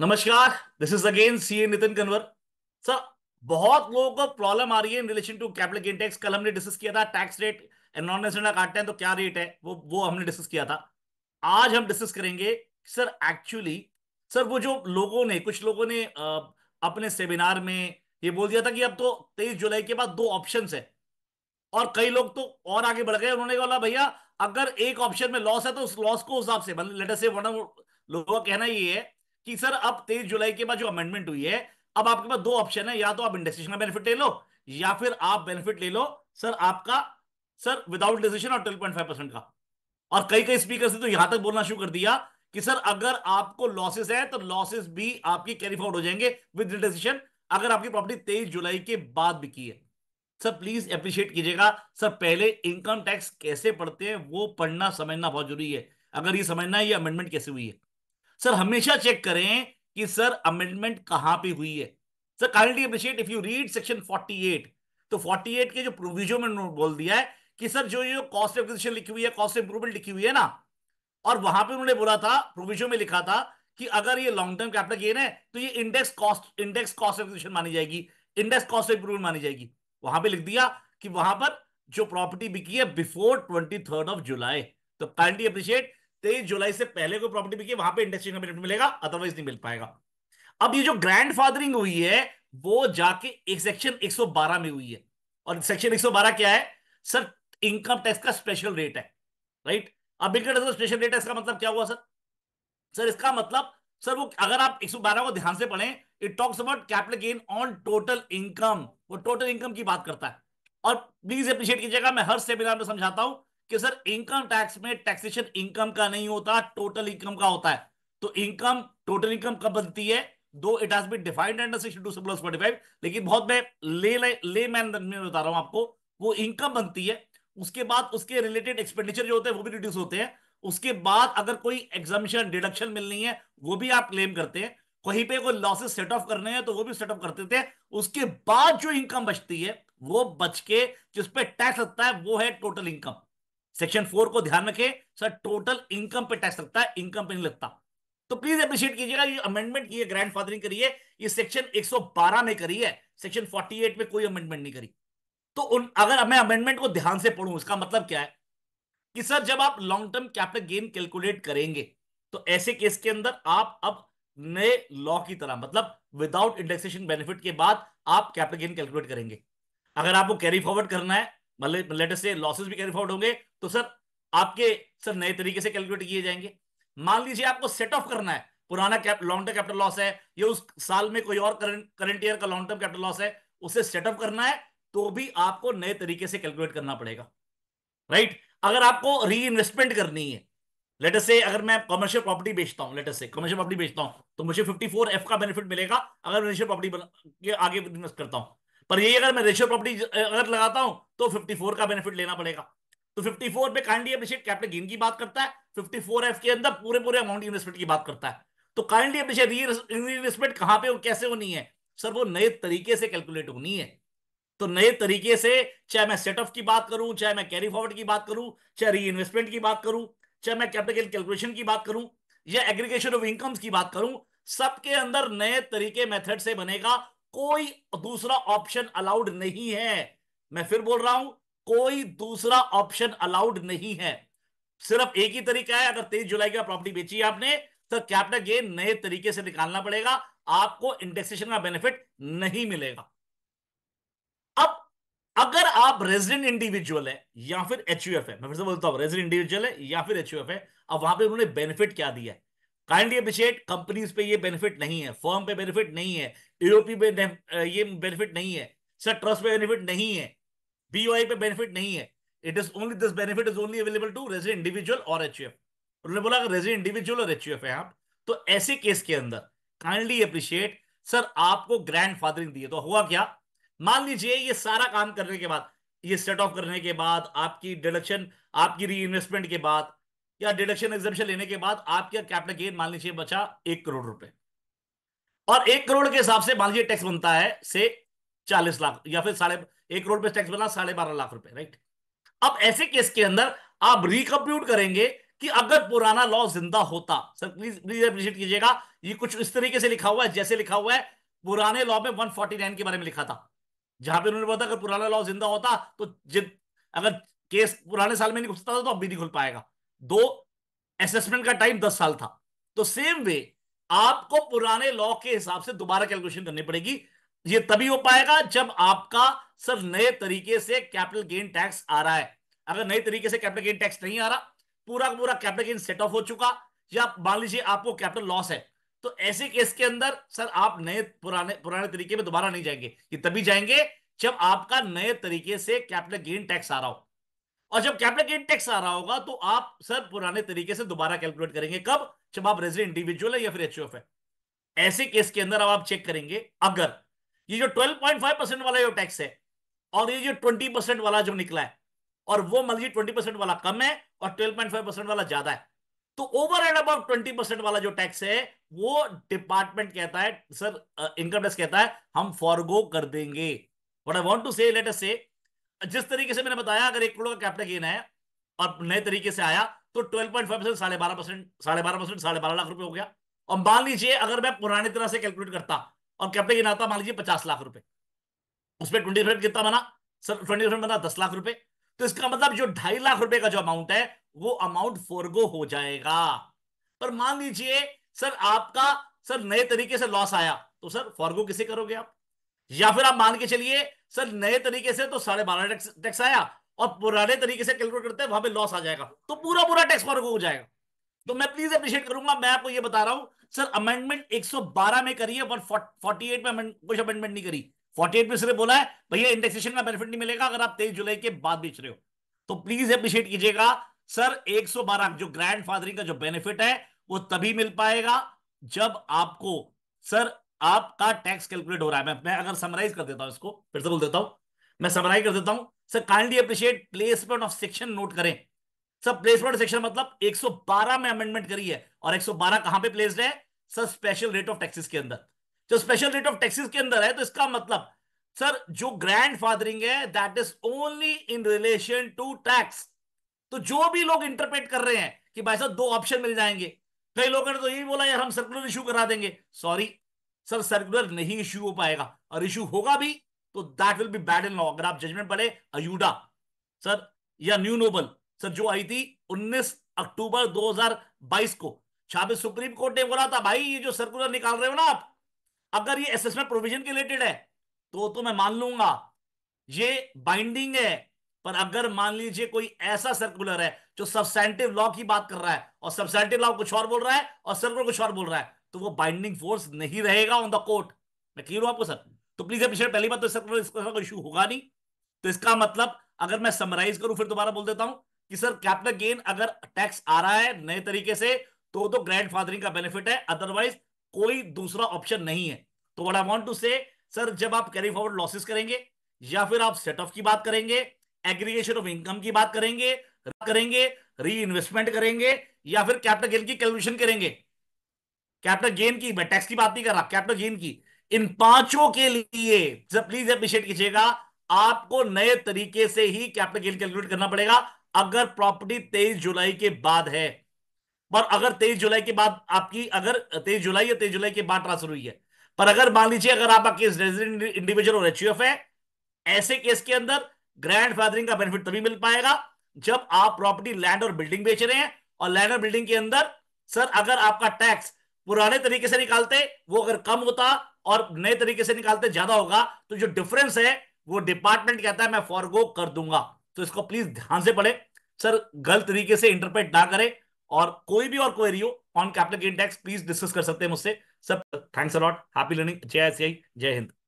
नमस्कार this is again C A Nitin Kanwar sir बहुत लोगों को प्रॉब्लम आ रही है in relation to capital gain tax कल हमने डिस्कस किया था टैक्स रेट नॉन काटते हैं तो क्या रेट है वो वो हमने डिस्कस किया था आज हम डिस्कस करेंगे सर एक्चुअली सर वो जो लोगों ने कुछ लोगों ने आ, अपने सेमिनार में ये बोल दिया था कि अब तो तेईस जुलाई के बाद दो ऑप्शन है और कई लोग तो और आगे बढ़ गए उन्होंने बोला भैया अगर एक ऑप्शन में लॉस है तो उस लॉस को हिसाब से मतलब लेटर से लोगों का कहना ये है कि सर अब तेईस जुलाई के बाद जो अमेंडमेंट हुई है अब आपके पास दो ऑप्शन है या तो आप इंडेक्सेशन बेनिफिट ले लो या फिर आप बेनिफिट ले लो सर आपका सर विदाउट डिसीजन और ट्वेल्व पॉइंट फाइव परसेंट का और कई कई स्पीकर से तो यहां तक बोलना शुरू कर दिया कि सर अगर आपको लॉसेस है तो लॉसेस भी आपकी कैरी फॉर्ड हो जाएंगे विद डिसीजन अगर आपकी प्रॉपर्टी तेईस जुलाई के बाद बिकी है सर प्लीज अप्रिशिएट कीजिएगा सर पहले इनकम टैक्स कैसे पढ़ते हैं वो पढ़ना समझना बहुत जरूरी है अगर ये समझना है ये अमेंडमेंट कैसे हुई है सर हमेशा चेक करें कि सर अमेंडमेंट कहां पे हुई है sir kindly appreciate if you read section 48 तो 48 के जो प्रोविजन में बोल दिया है कि सर जो ये कॉस्ट एक्विजिशन लिखी हुई है कॉस्ट इंप्रूवमेंट लिखी हुई है ना और वहां पे उन्होंने बोला था प्रोविजन में लिखा था कि अगर ये लॉन्ग टर्म कैपिटल गेन है तो ये index cost index cost acquisition मानी जाएगी इंडेक्स कॉस्ट इंप्रूवमेंट मानी जाएगी वहां पर लिख दिया कि वहां पर जो प्रॉपर्टी बिकी है बिफोर ट्वेंटी ऑफ जुलाई तो काइंडली अप्रिशिएट तेईस जुलाई से पहले कोई प्रॉपर्टी बिकी वहां पे इंटरेस्टिंग बेनिफिट मिलेगा अदरवाइज नहीं मिल पाएगा अब ये जो ग्रैंड हुई है वो जाके एक सेक्शन 112 में हुई है और सेक्शन 112 क्या है सर इनकम टैक्स का स्पेशल रेट है राइट अब इनकम टैक्स का स्पेशल रेट है इसका मतलब क्या हुआ सर सर इसका मतलब सर वो अगर आप 112 को ध्यान से पढ़ें it talks about capital gain on total income वो टोटल इनकम की बात करता है और प्लीज अप्रिशिएट कीजिएगा मैं हर सेमिनार में समझाता हूं कि सर इनकम टैक्स में टैक्सेशन इनकम का नहीं होता टोटल इनकम का होता है तो इनकम टोटल इनकम कब बनती है though it has been defined under section two forty five लेकिन बहुत मैं ले ले मैन में बता रहा हूं आपको वो इनकम बनती है उसके बाद उसके रिलेटेड एक्सपेंडिचर जो होते हैं वो भी रिड्यूस होते हैं उसके बाद अगर कोई एग्जामिशन डिडक्शन मिलनी है वो भी आप क्लेम करते हैं कहीं पे कोई लॉसेस सेट ऑफ करने हैं तो वो भी सेट ऑफ करते थे उसके बाद जो इनकम बचती है वो बच के जिसपे टैक्स लगता है वो है टोटल इनकम सेक्शन फोर को ध्यान रखें सर टोटल इनकम पे टैक्स लगता है इनकम पे नहीं लगता तो प्लीज अप्रिशिएट कीजिएगा ये अमेंडमेंट की ग्रैंड फादरिंग करिए ये सेक्शन 112 में करी है सेक्शन 48 में कोई अमेंडमेंट नहीं करी तो उन अगर मैं अमेंडमेंट को ध्यान से पढ़ू इसका मतलब क्या है कि सर जब आप long term capital gain calculate करेंगे तो ऐसे केस के अंदर आप अब नए लॉ की तरह मतलब विदाउट इंडेक्सेशन बेनिफिट के बाद आप कैपिटल गेन कैलकुलेट करेंगे अगर आपको कैरी फॉरवर्ड करना है मतलब लेटर से लॉसेस भी कैरी फॉरवर्ड होंगे तो सर आपके सर नए तरीके से कैलकुलेट किए जाएंगे मान लीजिए आपको सेट ऑफ करना है पुराना लॉन्ग टर्म कैपिटल लॉस है या उस साल में कोई और करंट ईयर का लॉन्ग टर्म कैपिटल लॉस है उसे सेट ऑफ करना है तो भी आपको नए तरीके से कैलकुलेट करना पड़ेगा राइट right? अगर आपको री इन्वेस्टमेंट करनी है लेटर से अगर मैं कमर्शियल प्रॉपर्टी बेचता हूँ लेटर से कमर्शियल प्रॉपर्टी बेचता हूँ तो मुझे 54 एफ का बेनिफिट मिलेगा अगर कमर्शियल प्रॉपर्टी के आगे इन्वेस्ट करता हूँ पर यही अगर मैं रेशियो प्रॉपर्टी अगर लगाता हूं तो 54 का बेनिफिट लेना पड़ेगा तो 54 पे काइंडली अप्रिशिएट कैपिटल गेन की बात करता है 54 एफ के अंदर पूरे पूरे अमाउंट इन्वेस्टमेंट की बात करता है तो काइंडली अप्रिशिएट इन्वेस्टमेंट कहां पर कैसे होनी है सर वो नए तरीके से कैलकुलेट होनी है तो नए तरीके से चाहे मैं सेटअप की बात करूं चाहे मैं कैरी फॉरवर्ड की बात करूं चाहे री इन्वेस्टमेंट की बात करूं चाहे मैं कैपिटल कैलकुलेशन की बात करूं या एग्रीगेशन ऑफ इनकम्स की बात करूं सबके अंदर नए तरीके मेथड से बनेगा कोई दूसरा ऑप्शन अलाउड नहीं है मैं फिर बोल रहा हूं कोई दूसरा ऑप्शन अलाउड नहीं है सिर्फ एक ही तरीका है अगर तेईस जुलाई का प्रॉपर्टी बेची है आपने तो कैपिटल गेन नए तरीके से निकालना पड़ेगा आपको इंडेक्सेशन का बेनिफिट नहीं मिलेगा अब अगर आप रेजिडेंट इंडिविजुअल है या फिर एचयूएफ है मैं फिर से बोलता हूं रेजिडेंट इंडिविजुअल है या फिर एचयूएफ है अब वहां पर उन्होंने बेनिफिट क्या दिया है काइंडली अप्रिशिएट कंपनीज पे ये बेनिफिट नहीं है फॉर्म पे बेनिफिट नहीं है यूरोपी पे ये बेनिफिट नहीं है सर ट्रस्ट पे बेनिफिट नहीं है बीओआई पे बेनिफिट नहीं है it is only this benefit is only available to resident individual और एच उन्होंने बोला अगर रेजिडेंट इंडिविजुअल और एच है आप तो ऐसे केस के अंदर काइंडली अप्रिशिएट सर आपको ग्रैंड फादरिंग दी तो हुआ क्या मान लीजिए ये सारा काम करने के बाद ये सेट ऑफ करने के बाद आपकी डिडक्शन आपकी री इन्वेस्टमेंट के बाद या डिडक्शन एग्जिबिशन लेने के बाद आपके कैपिटल गेन मान लीजिए बचा एक करोड़ रुपए और एक करोड़ के हिसाब से मान लीजिए टैक्स बनता है से चालीस लाख या फिर साढ़े एक करोड़ पे टैक्स बना साढ़े बारह लाख रुपए राइट अब ऐसे केस के अंदर आप रिकम्प्यूट करेंगे कि अगर पुराना लॉ जिंदा होता सर प्लीज प्लीज अप्रिशिएट कीजिएगा ये कुछ इस तरीके से लिखा हुआ है जैसे लिखा हुआ है पुराने लॉ में वन फोर्टी नाइन के बारे में लिखा था जहां पर उन्होंने बताया अगर पुराना लॉ जिंदा होता तो अगर केस पुराने साल में नहीं घुसता था तो अब भी नहीं खुल पाएगा दो असेसमेंट का टाइम दस साल था तो सेम वे आपको पुराने लॉ के हिसाब से दोबारा कैलकुलेशन करनी पड़ेगी ये तभी हो पाएगा जब आपका सर नए तरीके से कैपिटल गेन टैक्स आ रहा है अगर नए तरीके से कैपिटल गेन टैक्स नहीं आ रहा पूरा का पूरा कैपिटल गेन सेट ऑफ हो चुका या मान लीजिए आपको कैपिटल लॉस है तो ऐसे केस के अंदर सर आप नए पुराने पुराने तरीके में दोबारा नहीं जाएंगे ये तभी जाएंगे जब आपका नए तरीके से कैपिटल गेन टैक्स आ रहा हो और जब कैपिटल गेन टैक्स आ रहा होगा तो आप सर पुराने तरीके से दोबारा कैलकुलेट करेंगे कब जब आप रेजिडेंट इंडिविजुअल है या फिर एच है ऐसे केस के अंदर अब आप चेक करेंगे अगर ये जो 12.5 परसेंट वाला जो टैक्स है और ये जो 20 परसेंट वाला जो निकला है और वो मान लीजिए ट्वेंटी परसेंट वाला कम है और 12.5 परसेंट वाला ज्यादा है तो ओवर एंड अब ट्वेंटी परसेंट वाला जो टैक्स है वो डिपार्टमेंट कहता है सर इनकम टैक्स कहता है हम फॉरगो कर देंगे what I want to say let us say जिस तरीके से मैंने बताया अगर एक करोड़ का कैपिटल गेन है और नए तरीके से आया तो ट्वेल्व पॉइंट फाइव परसेंट साढ़े बारह परसेंट साढ़े बारह परसेंट साढ़े बारह लाख रुपए हो गया और मान लीजिए अगर मैं पुराने तरह से कैलकुलेट करता और कैपिटल गेन आता मान लीजिए पचास लाख रुपए उसमें ट्वेंटी परसेंट कितना बना सर ट्वेंटी परसेंट बना दस लाख रुपए तो इसका मतलब जो ढाई लाख रुपए का जो अमाउंट है वो अमाउंट फोरगो हो जाएगा पर मान लीजिए सर आपका सर नए तरीके से लॉस आया तो सर फॉरगो किसे करोगे आप या फिर आप मान के चलिए सर नए तरीके से तो साढ़े बारह टैक्स आया और पुराने तरीके से कैलकुलेट करते हैं वहां पे लॉस आ जाएगा तो पूरा पूरा टैक्स फॉर हो जाएगा तो मैं प्लीज अप्रिशिएट करूंगा मैं आपको ये बता रहा हूं सर अमेंडमेंट 112 में करिए है पर 48 में कुछ अमेंडमेंट नहीं करी 48 में सिर्फ बोला है भैया इंडेक्सेशन का बेनिफिट नहीं मिलेगा अगर आप तेईस जुलाई के बाद बेच रहे हो तो प्लीज अप्रिशिएट कीजिएगा सर बारह जो ग्रैंड फादरिंग का जो बेनिफिट है वो तभी मिल पाएगा जब आपको सर आपका टैक्स कैलकुलेट हो रहा है मैं मैं अगर समराइज कर देता हूं इसको फिर से बोल देता हूं मैं समराइज कर देता हूं sir kindly appreciate placement of section note करें सर प्लेसमेंट सेक्शन मतलब 112 में अमेंडमेंट करी है और 112 कहां पे प्लेस्ड है sir special rate of taxes के अंदर जो स्पेशल रेट ऑफ टैक्सेस के अंदर है तो इसका मतलब सर जो ग्रैंड फादरिंग है that is only in relation to tax तो जो भी लोग इंटरप्रेट कर रहे हैं कि भाई साहब दो ऑप्शन मिल जाएंगे कई लोगों ने तो यही बोला यार हम सर्कुलर इशू करा देंगे सॉरी सर सर्कुलर नहीं इश्यू हो पाएगा और इश्यू होगा भी तो that will be bad in law अगर आप जजमेंट पढ़े अयूडा सर या न्यू नोबल सर जो आई थी 19 अक्टूबर 2022 को छाबे सुप्रीम कोर्ट ने बोला था भाई ये जो सर्कुलर निकाल रहे हो ना आप अगर ये असेसमेंट प्रोविजन के रिलेटेड है तो तो मैं मान लूंगा ये बाइंडिंग है पर अगर मान लीजिए कोई ऐसा सर्कुलर है जो सबसेंटिव लॉ की बात कर रहा है और सबसेंटिव लॉ कुछ और बोल रहा है और सर्कुलर कुछ और बोल रहा है तो वो बाइंडिंग फोर्स नहीं रहेगा ऑन द कोर्ट मैं क्लियर हूं आपको सर तो प्लीज अभिषेक पहली बात तो इसका इसका कोई इशू होगा नहीं तो इसका मतलब अगर मैं समराइज करूं फिर दोबारा बोल देता हूं कि सर कैपिटल गेन अगर टैक्स आ रहा है नए तरीके से तो तो ग्रैंड फादरिंग का बेनिफिट है अदरवाइज कोई दूसरा ऑप्शन नहीं है तो what I want to say sir जब आप कैरी फॉरवर्ड लॉसेस करेंगे या फिर आप सेट ऑफ की बात करेंगे एग्रीगेशन ऑफ इनकम की बात करेंगे करेंगे री इन्वेस्टमेंट करेंगे या फिर कैपिटल गेन की कैलकुलेशन करेंगे कैपिटल गेन की मैं टैक्स की बात नहीं कर रहा कैपिटल गेन की इन पांचों के लिए प्लीज अप्रिशिएट कीजिएगा आपको नए तरीके से ही कैपिटल गेन कैलकुलेट करना पड़ेगा अगर प्रॉपर्टी तेईस जुलाई के बाद है पर अगर तेईस जुलाई के बाद आपकी अगर तेईस जुलाई या तेईस जुलाई के बाद ट्रांसफर हुई है पर अगर मान लीजिए अगर आपका इंडिविजुअल और एचयूएफ है ऐसे केस के अंदर ग्रैंड फादरिंग का बेनिफिट तभी मिल पाएगा जब आप प्रॉपर्टी लैंड और बिल्डिंग बेच रहे हैं और लैंड और बिल्डिंग के अंदर सर अगर आपका टैक्स पुराने तरीके से निकालते वो अगर कम होता और नए तरीके से निकालते ज्यादा होगा तो जो डिफरेंस है वो डिपार्टमेंट कहता है मैं फॉरगो कर दूंगा तो इसको प्लीज ध्यान से पढ़े सर गलत तरीके से इंटरप्रेट ना करें और कोई भी और क्वेरी हो on capital index please discuss कर सकते हैं मुझसे सब थैंक्स अलॉट हैप्पी लर्निंग जय जय हिंद